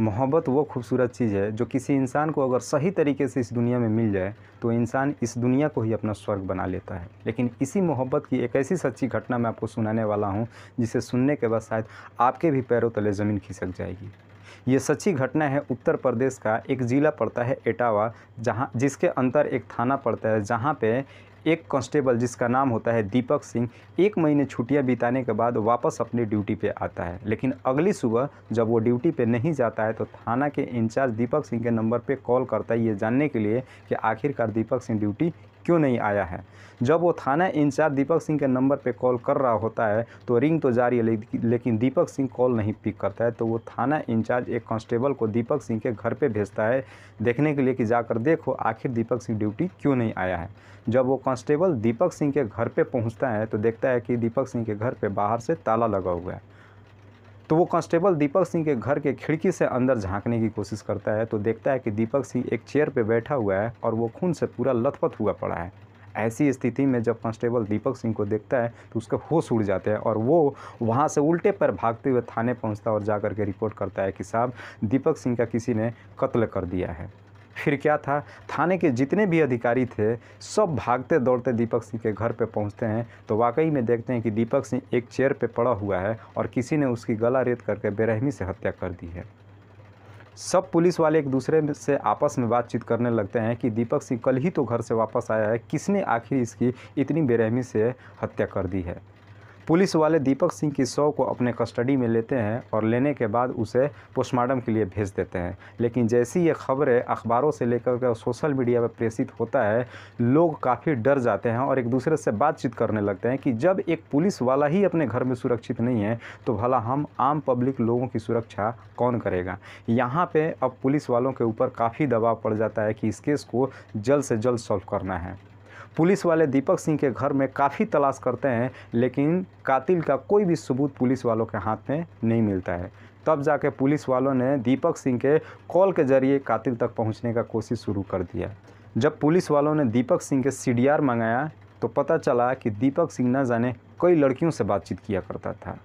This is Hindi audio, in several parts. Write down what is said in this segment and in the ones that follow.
मोहब्बत वो खूबसूरत चीज़ है जो किसी इंसान को अगर सही तरीके से इस दुनिया में मिल जाए तो इंसान इस दुनिया को ही अपना स्वर्ग बना लेता है लेकिन इसी मोहब्बत की एक ऐसी सच्ची घटना मैं आपको सुनाने वाला हूँ जिसे सुनने के बाद शायद आपके भी पैरों तले ज़मीन खिसक जाएगी ये सच्ची घटना है उत्तर प्रदेश का एक ज़िला पड़ता है एटावा जहाँ जिसके अंतर एक थाना पड़ता है जहाँ पे एक कांस्टेबल जिसका नाम होता है दीपक सिंह एक महीने छुट्टियां बिताने के बाद वापस अपनी ड्यूटी पे आता है लेकिन अगली सुबह जब वो ड्यूटी पे नहीं जाता है तो थाना के इंचार्ज दीपक सिंह के नंबर पर कॉल करता है ये जानने के लिए कि आखिरकार दीपक सिंह ड्यूटी क्यों नहीं आया है जब वो थाना इंचार्ज दीपक सिंह के नंबर पे कॉल कर रहा होता है तो रिंग तो जारी है लेकिन दीपक सिंह कॉल नहीं पिक करता है तो वो थाना इंचार्ज एक कांस्टेबल को दीपक सिंह के घर पे भेजता है देखने के लिए कि जाकर देखो आखिर दीपक सिंह ड्यूटी क्यों नहीं आया है जब वो कांस्टेबल दीपक सिंह के घर पर पहुँचता है तो देखता है कि दीपक सिंह के घर पर बाहर से ताला लगा हुआ है तो वो कांस्टेबल दीपक सिंह के घर के खिड़की से अंदर झांकने की कोशिश करता है तो देखता है कि दीपक सिंह एक चेयर पर बैठा हुआ है और वो खून से पूरा लथपथ हुआ पड़ा है ऐसी स्थिति में जब कांस्टेबल दीपक सिंह को देखता है तो उसके होश उड़ जाते हैं और वो वहाँ से उल्टे पर भागते हुए थाने पहुँचता है और जा के रिपोर्ट करता है कि साहब दीपक सिंह का किसी ने कत्ल कर दिया है फिर क्या था थाने के जितने भी अधिकारी थे सब भागते दौड़ते दीपक सिंह के घर पे पहुंचते हैं तो वाकई में देखते हैं कि दीपक सिंह एक चेयर पे पड़ा हुआ है और किसी ने उसकी गला रेत करके बेरहमी से हत्या कर दी है सब पुलिस वाले एक दूसरे से आपस में बातचीत करने लगते हैं कि दीपक सिंह कल ही तो घर से वापस आया है किसने आखिर इसकी इतनी बेरहमी से हत्या कर दी है पुलिस वाले दीपक सिंह की शव को अपने कस्टडी में लेते हैं और लेने के बाद उसे पोस्टमार्टम के लिए भेज देते हैं लेकिन जैसी ये खबरें अखबारों से लेकर के सोशल मीडिया पर प्रेषित होता है लोग काफ़ी डर जाते हैं और एक दूसरे से बातचीत करने लगते हैं कि जब एक पुलिस वाला ही अपने घर में सुरक्षित नहीं है तो भला हम आम पब्लिक लोगों की सुरक्षा कौन करेगा यहाँ पर अब पुलिस वालों के ऊपर काफ़ी दबाव पड़ जाता है कि इस केस को जल्द से जल्द सॉल्व करना है पुलिस वाले दीपक सिंह के घर में काफ़ी तलाश करते हैं लेकिन कातिल का कोई भी सबूत पुलिस वालों के हाथ में नहीं मिलता है तब जाके पुलिस वालों ने दीपक सिंह के कॉल के जरिए कातिल तक पहुंचने का कोशिश शुरू कर दिया जब पुलिस वालों ने दीपक सिंह के सी मंगाया तो पता चला कि दीपक सिंह न जाने कई लड़कियों से बातचीत किया करता था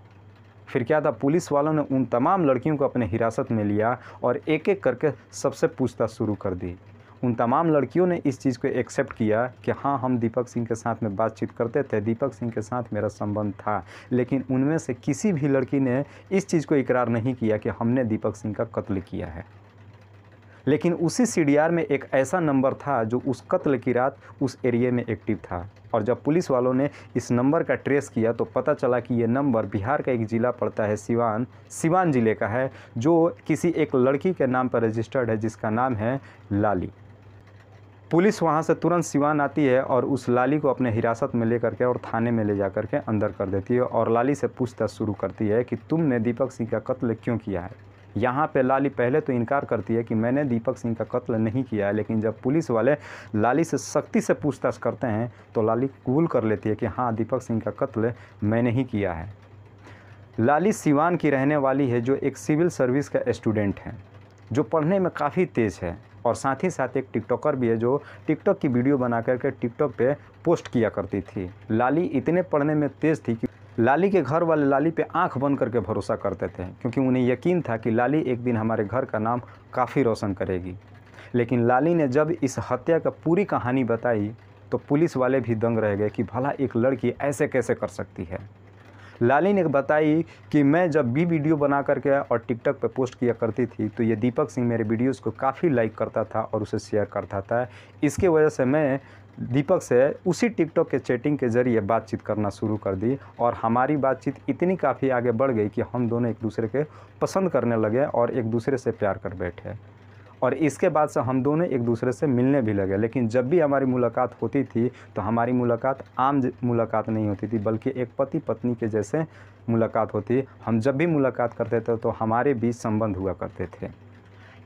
फिर क्या था पुलिस वालों ने उन तमाम लड़कियों को अपने हिरासत में लिया और एक एक करके सबसे पूछताछ शुरू कर दी उन तमाम लड़कियों ने इस चीज़ को एक्सेप्ट किया कि हाँ हम दीपक सिंह के साथ में बातचीत करते थे दीपक सिंह के साथ मेरा संबंध था लेकिन उनमें से किसी भी लड़की ने इस चीज़ को इकरार नहीं किया कि हमने दीपक सिंह का कत्ल किया है लेकिन उसी सी में एक ऐसा नंबर था जो उस कत्ल की रात उस एरिए में एक्टिव था और जब पुलिस वालों ने इस नंबर का ट्रेस किया तो पता चला कि ये नंबर बिहार का एक ज़िला पड़ता है सिवान सिवान ज़िले का है जो किसी एक लड़की के नाम पर रजिस्टर्ड है जिसका नाम है लाली पुलिस वहाँ से तुरंत सिवान आती है और उस लाली को अपने हिरासत में लेकर के और थाने में ले जा कर के अंदर कर देती है और लाली से पूछताछ शुरू करती है कि तुमने दीपक सिंह का कत्ल क्यों किया है यहाँ पे लाली पहले तो इनकार करती है कि मैंने दीपक सिंह का कत्ल नहीं किया है लेकिन जब पुलिस वाले लाली से सख्ती से पूछताछ करते हैं तो लाली कबूल कर लेती है कि हाँ दीपक सिंह का कत्ल मैंने ही किया है लाली सिवान की रहने वाली है जो एक सिविल सर्विस का स्टूडेंट है जो पढ़ने में काफ़ी तेज़ है और साथ ही साथ एक टिकटॉकर भी है जो टिकटॉक की वीडियो बना करके टिकटॉक पे पोस्ट किया करती थी लाली इतने पढ़ने में तेज़ थी कि लाली के घर वाले लाली पे आंख बंद करके भरोसा करते थे क्योंकि उन्हें यकीन था कि लाली एक दिन हमारे घर का नाम काफ़ी रोशन करेगी लेकिन लाली ने जब इस हत्या का पूरी कहानी बताई तो पुलिस वाले भी दंग रह गए कि भला एक लड़की ऐसे कैसे कर सकती है लाली ने बताई कि मैं जब भी वीडियो बना करके और टिकटॉक पर पोस्ट किया करती थी तो ये दीपक सिंह मेरे वीडियोज़ को काफ़ी लाइक करता था और उसे शेयर करता था इसके वजह से मैं दीपक से उसी टिकटॉक के चैटिंग के ज़रिए बातचीत करना शुरू कर दी और हमारी बातचीत इतनी काफ़ी आगे बढ़ गई कि हम दोनों एक दूसरे के पसंद करने लगे और एक दूसरे से प्यार कर बैठे और इसके बाद से हम दोनों एक दूसरे से मिलने भी लगे लेकिन जब भी हमारी मुलाकात होती थी तो हमारी मुलाकात आम मुलाकात नहीं होती थी बल्कि एक पति पत्नी के जैसे मुलाकात होती हम जब भी मुलाकात करते थे तो हमारे बीच संबंध हुआ करते थे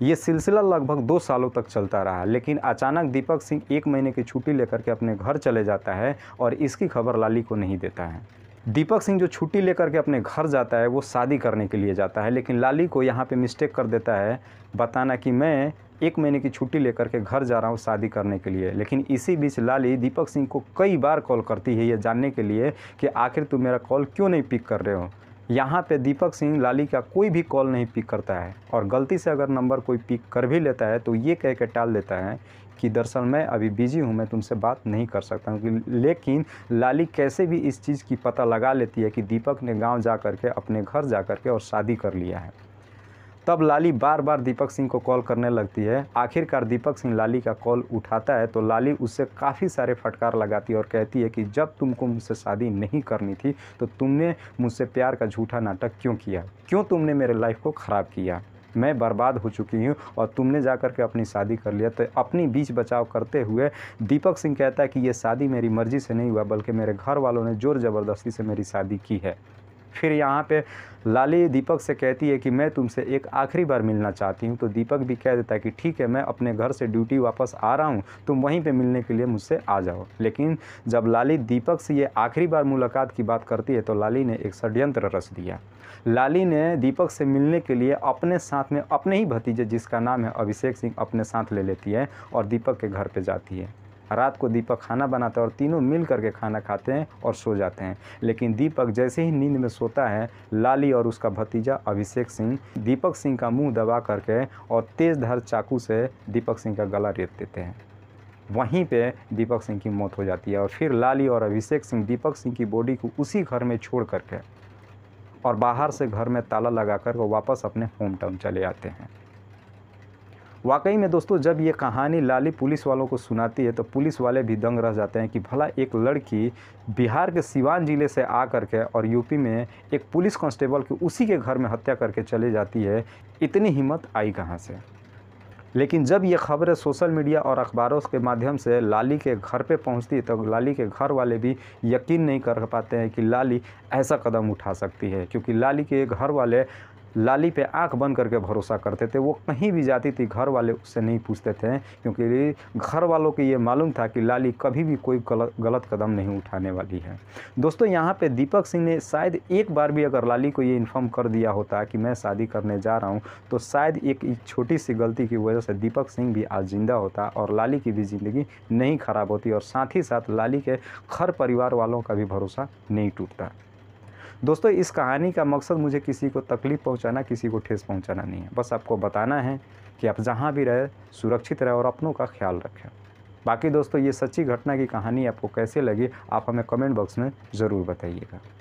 ये सिलसिला लगभग दो सालों तक चलता रहा लेकिन अचानक दीपक सिंह एक महीने की छुट्टी लेकर के अपने घर चले जाता है और इसकी खबर लाली को नहीं देता है दीपक सिंह जो छुट्टी लेकर के अपने घर जाता है वो शादी करने के लिए जाता है लेकिन लाली को यहाँ पे मिस्टेक कर देता है बताना कि मैं एक महीने की छुट्टी लेकर के घर जा रहा हूँ शादी करने के लिए लेकिन इसी बीच लाली दीपक सिंह को कई बार कॉल करती है ये जानने के लिए कि आखिर तुम मेरा कॉल क्यों नहीं पिक कर रहे हो यहाँ पे दीपक सिंह लाली का कोई भी कॉल नहीं पिक करता है और गलती से अगर नंबर कोई पिक कर भी लेता है तो ये कह के टाल देता है कि दरअसल मैं अभी बिजी हूँ मैं तुमसे बात नहीं कर सकता हूँ लेकिन लाली कैसे भी इस चीज़ की पता लगा लेती है कि दीपक ने गांव जा कर के अपने घर जा कर के और शादी कर लिया है तब लाली बार बार दीपक सिंह को कॉल करने लगती है आखिरकार दीपक सिंह लाली का कॉल उठाता है तो लाली उससे काफ़ी सारे फटकार लगाती है और कहती है कि जब तुमको मुझसे शादी नहीं करनी थी तो तुमने मुझसे प्यार का झूठा नाटक क्यों किया क्यों तुमने मेरे लाइफ को ख़राब किया मैं बर्बाद हो चुकी हूँ और तुमने जा कर के अपनी शादी कर लिया तो अपनी बीच बचाव करते हुए दीपक सिंह कहता है कि ये शादी मेरी मर्ज़ी से नहीं हुआ बल्कि मेरे घर वालों ने ज़ोर ज़बरदस्ती से मेरी शादी की है फिर यहाँ पे लाली दीपक से कहती है कि मैं तुमसे एक आखिरी बार मिलना चाहती हूँ तो दीपक भी कह देता है कि ठीक है मैं अपने घर से ड्यूटी वापस आ रहा हूँ तुम वहीं पे मिलने के लिए मुझसे आ जाओ लेकिन जब लाली दीपक से ये आखिरी बार मुलाकात की बात करती है तो लाली ने एक षड्यंत्र रच दिया लाली ने दीपक से मिलने के लिए अपने साथ में अपने ही भतीजे जिसका नाम है अभिषेक सिंह अपने साथ ले लेती है और दीपक के घर पर जाती है रात को दीपक खाना बनाता है और तीनों मिल करके खाना खाते हैं और सो जाते हैं लेकिन दीपक जैसे ही नींद में सोता है लाली और उसका भतीजा अभिषेक सिंह दीपक सिंह का मुंह दबा करके और तेज़ धार चाकू से दीपक सिंह का गला रेत देते हैं वहीं पे दीपक सिंह की मौत हो जाती है और फिर लाली और अभिषेक सिंह दीपक सिंह की बॉडी को उसी घर में छोड़ करके और बाहर से घर में ताला लगा कर वापस अपने होम टाउन चले आते हैं वाकई में दोस्तों जब ये कहानी लाली पुलिस वालों को सुनाती है तो पुलिस वाले भी दंग रह जाते हैं कि भला एक लड़की बिहार के सिवान ज़िले से आ करके और यूपी में एक पुलिस कांस्टेबल की उसी के घर में हत्या करके चले जाती है इतनी हिम्मत आई कहाँ से लेकिन जब ये खबरें सोशल मीडिया और अखबारों के माध्यम से लाली के घर पे पहुंचती तो लाली के घर वाले भी यकीन नहीं कर पाते हैं कि लाली ऐसा कदम उठा सकती है क्योंकि लाली के घर वाले लाली पे आंख बंद करके भरोसा करते थे वो कहीं भी जाती थी घर वाले उससे नहीं पूछते थे क्योंकि घर वालों को ये मालूम था कि लाली कभी भी कोई गलत गलत कदम नहीं उठाने वाली है दोस्तों यहाँ पे दीपक सिंह ने शायद एक बार भी अगर लाली को ये इन्फॉर्म कर दिया होता कि मैं शादी करने जा रहा हूँ तो शायद एक छोटी सी गलती की वजह से दीपक सिंह भी आज ज़िंदा होता और लाली की भी ज़िंदगी नहीं खराब होती और साथ ही साथ लाली के घर परिवार वालों का भी भरोसा नहीं टूटता दोस्तों इस कहानी का मकसद मुझे किसी को तकलीफ़ पहुंचाना किसी को ठेस पहुंचाना नहीं है बस आपको बताना है कि आप जहाँ भी रहें सुरक्षित रहें और अपनों का ख्याल रखें बाकी दोस्तों ये सच्ची घटना की कहानी आपको कैसे लगी आप हमें कमेंट बॉक्स में ज़रूर बताइएगा